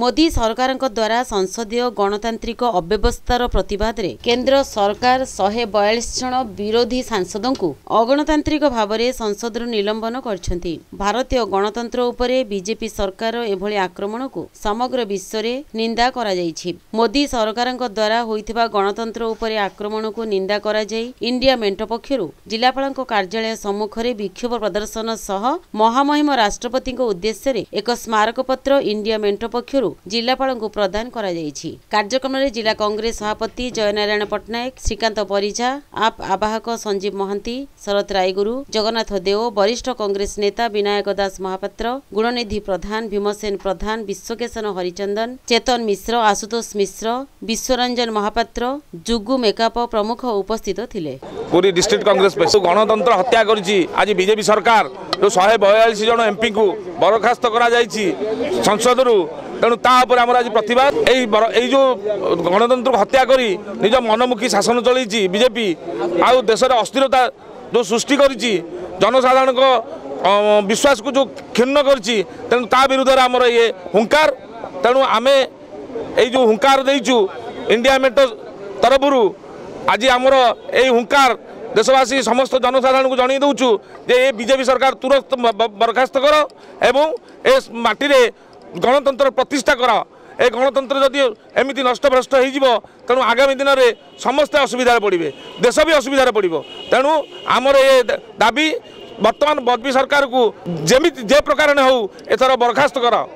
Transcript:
ମୋଦି ସରକାରଙ୍କ ଦ୍ୱାରା ସଂସଦୀୟ ଗଣତାନ୍ତ୍ରିକ ଅବ୍ୟବସ୍ଥାର ପ୍ରତିବାଦରେ କେନ୍ଦ୍ର ସରକାର ଶହେ ବୟାଳିଶ ଜଣ ବିରୋଧୀ ସାଂସଦଙ୍କୁ ଅଗଣତାନ୍ତ୍ରିକ ଭାବରେ ସଂସଦରୁ ନିଲମ୍ବନ କରିଛନ୍ତି ଭାରତୀୟ ଗଣତନ୍ତ୍ର ଉପରେ ବିଜେପି ସରକାର ଏଭଳି ଆକ୍ରମଣକୁ ସମଗ୍ର ବିଶ୍ୱରେ ନିନ୍ଦା କରାଯାଇଛି ମୋଦି ସରକାରଙ୍କ ଦ୍ୱାରା ହୋଇଥିବା ଗଣତନ୍ତ୍ର ଉପରେ ଆକ୍ରମଣକୁ ନିନ୍ଦା କରାଯାଇ ଇଣ୍ଡିଆ ମେଣ୍ଟ ପକ୍ଷରୁ ଜିଲ୍ଲାପାଳଙ୍କ କାର୍ଯ୍ୟାଳୟ ସମ୍ମୁଖରେ ବିକ୍ଷୋଭ ପ୍ରଦର୍ଶନ ସହ ମହାମହିମ ରାଷ୍ଟ୍ରପତିଙ୍କ ଉଦ୍ଦେଶ୍ୟରେ ଏକ ସ୍ମାରକପତ୍ର ଇଣ୍ଡିଆ ମେଣ୍ଟ ପକ୍ଷରୁ ପକ୍ଷରୁ ଜିଲ୍ଲାପାଳଙ୍କୁ ପ୍ରଦାନ କରାଯାଇଛି କାର୍ଯ୍ୟକ୍ରମରେ ଜିଲ୍ଲା କଂଗ୍ରେସ ସଭାପତି ଜୟନାରାୟଣ ପଟ୍ଟନାୟକ ଶ୍ରୀକାନ୍ତ ପରିଜା ଆପ୍ ଆବାହକ ସଞ୍ଜୀବ ମହାନ୍ତି ଶରତ ରାଇଗୁରୁ ଜଗନ୍ନାଥ ଦେଓ ବରିଷ୍ଠ କଂଗ୍ରେସ ନେତା ବିନାୟକ ଦାସ ମହାପାତ୍ର ଗୁଣନିଧି ପ୍ରଧାନ ଭୀମସେନ ପ୍ରଧାନ ବିଶ୍ୱକେଶନ ହରିଚନ୍ଦନ ଚେତନ ମିଶ୍ର ଆଶୁତୋଷ ମିଶ୍ର ବିଶ୍ୱରଞ୍ଜନ ମହାପାତ୍ର ଯୁଗୁ ମେକାପ ପ୍ରମୁଖ ଉପସ୍ଥିତ ଥିଲେ ପୁରୀ ଡିଷ୍ଟ୍ରିକ୍ଟ କଂଗ୍ରେସ ଗଣତନ୍ତ୍ର ହତ୍ୟା କରିଛି ଆଜି ବିଜେପି ସରକାର ଯେଉଁ ଶହେ ବୟାଳିଶ ଜଣ ଏମ୍ପିଙ୍କୁ ବରଖାସ୍ତ କରାଯାଇଛି ସଂସଦରୁ ତେଣୁ ତା ଉପରେ ଆମର ଆଜି ପ୍ରତିବାଦ ଏଇ ଏଇ ଯେଉଁ ଗଣତନ୍ତ୍ରକୁ ହତ୍ୟା କରି ନିଜ ମନମୁଖୀ ଶାସନ ଚଳେଇଛି ବିଜେପି ଆଉ ଦେଶରେ ଅସ୍ଥିରତା ଯେଉଁ ସୃଷ୍ଟି କରିଛି ଜନସାଧାରଣଙ୍କ ବିଶ୍ୱାସକୁ ଯେଉଁ କ୍ଷୁଣ୍ଣ କରିଛି ତେଣୁ ତା ବିରୁଦ୍ଧରେ ଆମର ଇଏ ହୁଙ୍କାର ତେଣୁ ଆମେ ଏଇ ଯେଉଁ ହୁଙ୍କାର ଦେଇଛୁ ଇଣ୍ଡିଆ ମେଣ୍ଟ ତରଫରୁ ଆଜି ଆମର ଏଇ ହୁଙ୍କାର দেশবাসী সমস্ত জনসাধারণকে জনাই দেছু যে এ বিজেপি সরকার তুরন্ত বরখাস্ত কর এবং এ মাটিরে ଗଣତନ୍ତ୍ର ପ୍ରତିଷ୍ଠା କର ଏ ଗଣତନ୍ତ୍ର ଯଦି ଏମିତି ନଷ୍ଟଭ୍ରଷ୍ଟ ହୋଇଯିବ ତେଣୁ ଆଗାମୀ ଦିନରେ ସମସ୍ତେ ଅସୁବିଧାରେ ପଡ଼ିବେ ଦେଶ ବି ଅସୁବିଧାରେ ପଡ଼ିବ ତେଣୁ ଆମର ଏ ଦାବି ବର୍ତ୍ତମାନ ବଜପି ସରକାରକୁ ଯେମିତି ଯେ ପ୍ରକାର ହେଉ ଏଥର ବରଖାସ୍ତ କର